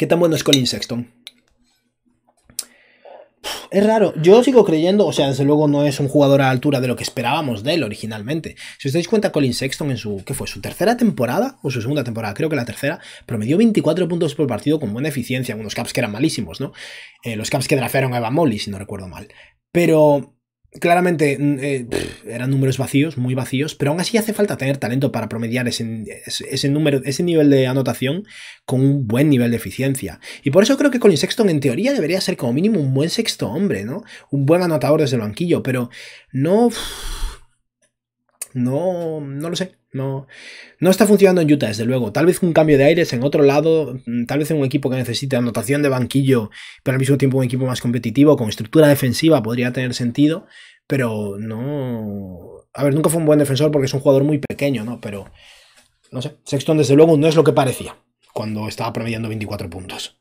¿Qué tan bueno es Colin Sexton? Es raro, yo sigo creyendo, o sea, desde luego no es un jugador a la altura de lo que esperábamos de él originalmente. Si os dais cuenta, Colin Sexton en su, ¿qué fue? ¿Su tercera temporada? ¿O su segunda temporada? Creo que la tercera, promedió 24 puntos por partido con buena eficiencia, unos caps que eran malísimos, ¿no? Eh, los caps que drafearon a Eva Molly, si no recuerdo mal. Pero Claramente eh, eran números vacíos, muy vacíos, pero aún así hace falta tener talento para promediar ese, número, ese nivel de anotación con un buen nivel de eficiencia. Y por eso creo que Colin Sexton en teoría debería ser como mínimo un buen sexto hombre, ¿no? Un buen anotador desde el banquillo, pero no no, no lo sé. No, no está funcionando en Utah, desde luego. Tal vez un cambio de aires en otro lado, mm, tal vez en un equipo que necesite anotación de banquillo, pero al mismo tiempo un equipo más competitivo, con estructura defensiva, podría tener sentido, pero no... A ver, nunca fue un buen defensor porque es un jugador muy pequeño, ¿no? Pero, no sé, Sexton desde luego no es lo que parecía cuando estaba promediando 24 puntos.